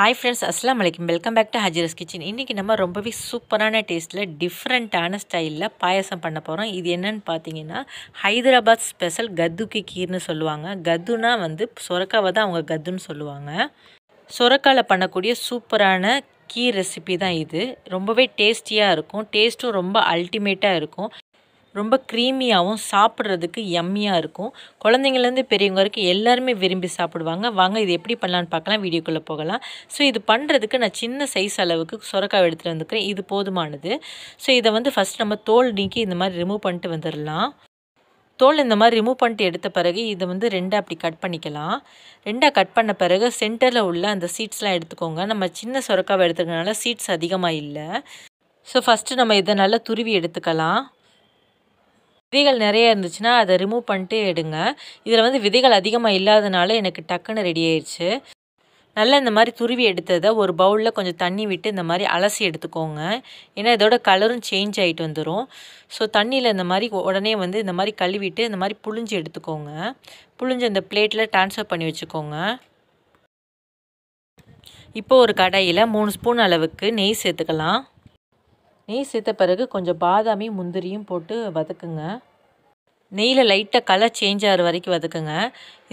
hi friends அஸ்லாம் வலைக்கம் welcome back to Hajira's kitchen இன்றைக்கி நம்ம ரொம்பவே சூப்பரான டேஸ்ட்டில் டிஃப்ரெண்ட்டான ஸ்டைலில் பாயசம் பண்ண போகிறோம் இது என்னென்னு பார்த்தீங்கன்னா ஹைதராபாத் ஸ்பெஷல் கத்துக்கு கீர்னு சொல்லுவாங்க கத்துனா வந்து சொரக்காவை தான் அவங்க கத்துன்னு சொல்லுவாங்க சொரக்காவில் பண்ணக்கூடிய சூப்பரான கீ ரெசிபி தான் இது ரொம்பவே டேஸ்டியாக இருக்கும் டேஸ்ட்டும் ரொம்ப அல்டிமேட்டாக இருக்கும் ரொம்ப க்ரீமியாகவும் சாப்பிட்றதுக்கு எம்மியாக இருக்கும் குழந்தைங்கள்லேருந்து பெரியவங்க வரைக்கும் எல்லாருமே விரும்பி சாப்பிடுவாங்க வாங்க இது எப்படி பண்ணலான்னு பார்க்கலாம் வீடியோக்குள்ளே போகலாம் ஸோ இது பண்ணுறதுக்கு நான் சின்ன சைஸ் அளவுக்கு சுரக்காய் எடுத்துகிட்டு வந்துக்கிறேன் இது போதுமானது ஸோ இதை வந்து ஃபஸ்ட் நம்ம தோல் நீக்கி இந்த மாதிரி ரிமூவ் பண்ணிட்டு வந்துடலாம் தோல் இந்த மாதிரி ரிமூவ் பண்ணிட்டு எடுத்த பிறகு இதை வந்து ரெண்டாக அப்படி கட் பண்ணிக்கலாம் ரெண்டாக கட் பண்ண பிறகு சென்டரில் உள்ள அந்த சீட்ஸ்லாம் எடுத்துக்கோங்க நம்ம சின்ன சுரக்காவை எடுத்துக்கிறதுனால சீட்ஸ் அதிகமாக இல்லை ஸோ ஃபஸ்ட்டு நம்ம இதை நல்லா துருவி எடுத்துக்கலாம் விதைகள் நிறைய இருந்துச்சுன்னா அதை ரிமூவ் பண்ணிட்டு எடுங்க இதில் வந்து விதைகள் அதிகமாக இல்லாதனால எனக்கு டக்குன்னு ரெடி ஆயிடுச்சு நல்லா இந்த மாதிரி துருவி எடுத்ததை ஒரு பவுலில் கொஞ்சம் தண்ணி விட்டு இந்த மாதிரி அலசி எடுத்துக்கோங்க ஏன்னா இதோட கலரும் சேஞ்ச் ஆகிட்டு வந்துடும் ஸோ தண்ணியில் இந்த மாதிரி உடனே வந்து இந்த மாதிரி கழுவிட்டு இந்த மாதிரி புழிஞ்சு எடுத்துக்கோங்க புழிஞ்சு அந்த பிளேட்டில் ட்ரான்ஸ்ஃபர் பண்ணி வச்சுக்கோங்க இப்போ ஒரு கடையில் மூணு ஸ்பூன் அளவுக்கு நெய் சேர்த்துக்கலாம் நெய் சேர்த்த பிறகு கொஞ்சம் பாதாமி முந்திரியும் போட்டு வதக்குங்க நெய்யில் லைட்டாக கலர் சேஞ்ச் ஆகிற வரைக்கும் வதக்குங்க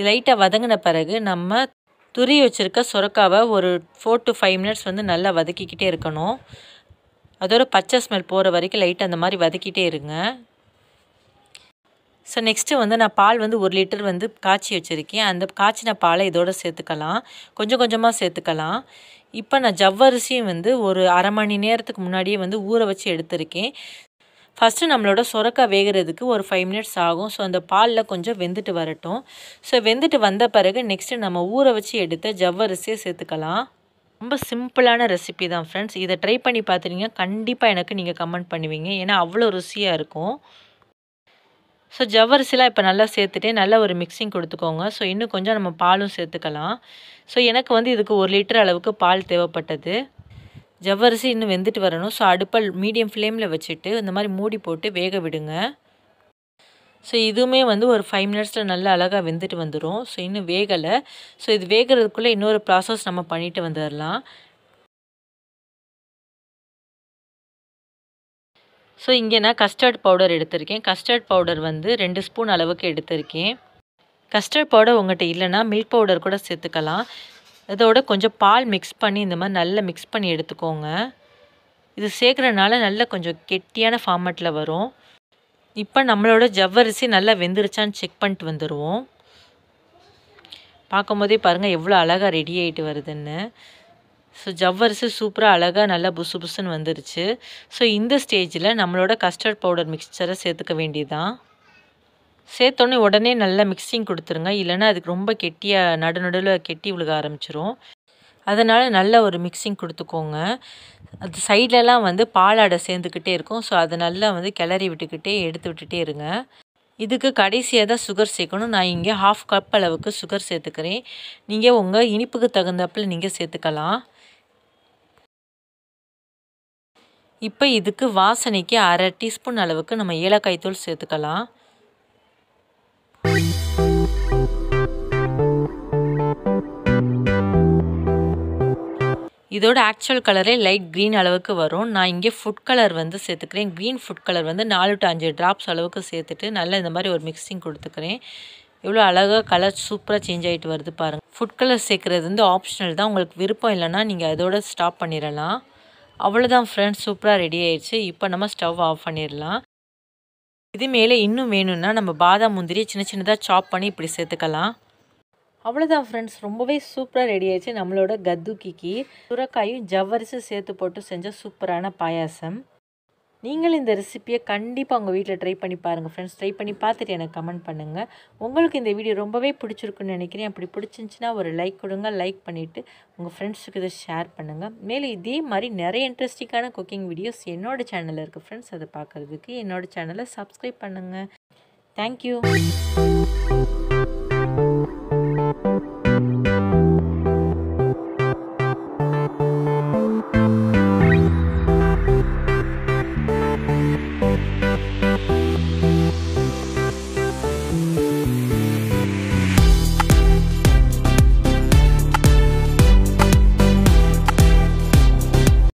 லைட்டாக வதங்கின பிறகு நம்ம துரி வச்சுருக்க சுரக்காவை ஒரு ஃபோர் டு ஃபைவ் மினிட்ஸ் வந்து நல்லா வதக்கிக்கிட்டே இருக்கணும் அதோட பச்சை ஸ்மெல் போகிற வரைக்கும் லைட்டாக அந்த மாதிரி வதக்கிட்டே இருங்க ஸோ நெக்ஸ்ட்டு வந்து நான் பால் வந்து ஒரு லிட்டர் வந்து காய்ச்சி வச்சுருக்கேன் அந்த காய்ச்சின பாலை இதோடு சேர்த்துக்கலாம் கொஞ்சம் கொஞ்சமாக சேர்த்துக்கலாம் இப்போ நான் ஜவ்வரிசியும் வந்து ஒரு அரை மணி நேரத்துக்கு முன்னாடியே வந்து ஊற வச்சு எடுத்திருக்கேன் ஃபஸ்ட்டு நம்மளோட சுரக்காய் வேகிறதுக்கு ஒரு ஃபைவ் மினிட்ஸ் ஆகும் ஸோ அந்த பாலில் கொஞ்சம் வெந்துட்டு வரட்டும் ஸோ வெந்துட்டு வந்த பிறகு நெக்ஸ்ட்டு நம்ம ஊற வச்சு எடுத்த ஜவ்வரிசியை சேர்த்துக்கலாம் ரொம்ப சிம்பிளான ரெசிபி தான் ஃப்ரெண்ட்ஸ் இதை ட்ரை பண்ணி பார்த்துட்டீங்கன்னா கண்டிப்பாக எனக்கு நீங்கள் கமெண்ட் பண்ணுவீங்க ஏன்னா அவ்வளோ ருசியாக இருக்கும் ஸோ ஜவ்வரிசிலாம் இப்போ நல்லா சேர்த்துட்டு நல்லா ஒரு மிக்சிங் கொடுத்துக்கோங்க ஸோ இன்னும் கொஞ்சம் நம்ம பாலும் சேர்த்துக்கலாம் ஸோ எனக்கு வந்து இதுக்கு ஒரு லிட்டர் அளவுக்கு பால் தேவைப்பட்டது ஜவ்வரிசி இன்னும் வெந்துட்டு வரணும் ஸோ அடுப்பல் மீடியம் ஃப்ளேமில் வச்சுட்டு இந்த மாதிரி மூடி போட்டு வேக விடுங்க ஸோ இதுவுமே வந்து ஒரு ஃபைவ் மினிட்ஸில் நல்லா அழகாக வெந்துட்டு வந்துடும் ஸோ இன்னும் வேகலை ஸோ இது வேகிறதுக்குள்ளே இன்னொரு ப்ராசஸ் நம்ம பண்ணிட்டு வந்துடலாம் ஸோ இங்கே நான் கஸ்டர்ட் பவுடர் எடுத்திருக்கேன் கஸ்டர்ட் பவுடர் வந்து ரெண்டு ஸ்பூன் அளவுக்கு எடுத்திருக்கேன் கஸ்டர்ட் பவுடர் உங்கள்கிட்ட இல்லைனா மில்க் பவுடர் கூட சேர்த்துக்கலாம் இதோட கொஞ்சம் பால் மிக்ஸ் பண்ணி இந்த மாதிரி நல்லா மிக்ஸ் பண்ணி எடுத்துக்கோங்க இது சேர்க்குறனால நல்ல கொஞ்சம் கெட்டியான ஃபார்மேட்டில் வரும் இப்போ நம்மளோட ஜவ்வரிசி நல்லா வெந்துருச்சான்னு செக் பண்ணிட்டு வந்துடுவோம் பார்க்கும்போதே பாருங்கள் எவ்வளோ அழகாக ரெடி ஆகிட்டு வருதுன்னு ஸோ ஜவ்வரிசி சூப்பராக அழகாக நல்லா புசு புசுன்னு வந்துருச்சு ஸோ இந்த ஸ்டேஜில் நம்மளோட கஸ்டர்ட் பவுடர் மிக்சரை சேர்த்துக்க வேண்டியதுதான் சேர்த்தோன்னே உடனே நல்லா மிக்சிங் கொடுத்துருங்க இல்லைனா அதுக்கு ரொம்ப கெட்டியாக நடு நடுவில் கெட்டி விழுக ஆரம்பிச்சிரும் அதனால் நல்ல ஒரு மிக்சிங் கொடுத்துக்கோங்க அது சைட்லலாம் வந்து பாலாடை சேர்ந்துக்கிட்டே இருக்கும் ஸோ அதை நல்லா வந்து கிளறி விட்டுக்கிட்டே எடுத்து விட்டுட்டே இருங்க இதுக்கு கடைசியாக தான் சுகர் சேர்க்கணும் நான் இங்கே ஹாஃப் கப் அளவுக்கு சுகர் சேர்த்துக்கிறேன் நீங்கள் உங்கள் இனிப்புக்கு தகுந்தப்பில் நீங்கள் சேர்த்துக்கலாம் இப்போ இதுக்கு வாசனைக்கு அரை டீஸ்பூன் அளவுக்கு நம்ம ஏலக்காய் தூள் சேர்த்துக்கலாம் இதோட ஆக்சுவல் கலரே லைட் க்ரீன் அளவுக்கு வரும் நான் இங்கே ஃபுட் கலர் வந்து சேர்த்துக்கிறேன் க்ரீன் ஃபுட் கலர் வந்து நாலு டு அஞ்சு ட்ராப்ஸ் அளவுக்கு சேர்த்துட்டு நல்லா இந்த மாதிரி ஒரு மிக்சிங் கொடுத்துக்கிறேன் இவ்வளோ அழகாக கலர் சூப்பராக சேஞ்ச் ஆகிட்டு வருது பாருங்கள் ஃபுட் கலர் சேர்க்குறது வந்து ஆப்ஷனல் தான் உங்களுக்கு விருப்பம் இல்லைன்னா நீங்கள் அதோட ஸ்டாப் பண்ணிடலாம் அவ்வளோதான் ஃப்ரெண்ட்ஸ் சூப்பராக ரெடி ஆயிடுச்சு இப்போ நம்ம ஸ்டவ் ஆஃப் பண்ணிடலாம் இது மேலே இன்னும் வேணும்னா நம்ம பாதாம் முந்திரி சின்ன சின்னதாக சாப் பண்ணி இப்படி சேர்த்துக்கலாம் அவ்வளோதான் ஃப்ரெண்ட்ஸ் ரொம்பவே சூப்பராக ரெடி ஆயிடுச்சு நம்மளோட கத்துக்கிக்கு சுரக்காயும் ஜவ்வரிசி சேர்த்து போட்டு செஞ்ச சூப்பரான பாயாசம் நீங்களும் இந்த ரெசிப்பியை கண்டிப்பாக உங்கள் வீட்டில் ட்ரை பண்ணி பாருங்கள் ஃப்ரெண்ட்ஸ் ட்ரை பண்ணி பார்த்துட்டு எனக்கு கமெண்ட் பண்ணுங்கள் உங்களுக்கு இந்த வீடியோ ரொம்பவே பிடிச்சிருக்குன்னு நினைக்கிறேன் அப்படி பிடிச்சிருந்துச்சின்னா ஒரு லைக் கொடுங்க லைக் பண்ணிவிட்டு உங்கள் ஃப்ரெண்ட்ஸுக்கு இதை ஷேர் பண்ணுங்கள் மேலே இதே மாதிரி நிறைய இன்ட்ரெஸ்டிங்கான குக்கிங் வீடியோஸ் என்னோடய சேனலில் இருக்குது ஃப்ரெண்ட்ஸ் அதை பார்க்குறதுக்கு என்னோடய சேனலை சப்ஸ்கிரைப் பண்ணுங்கள் தேங்க்யூ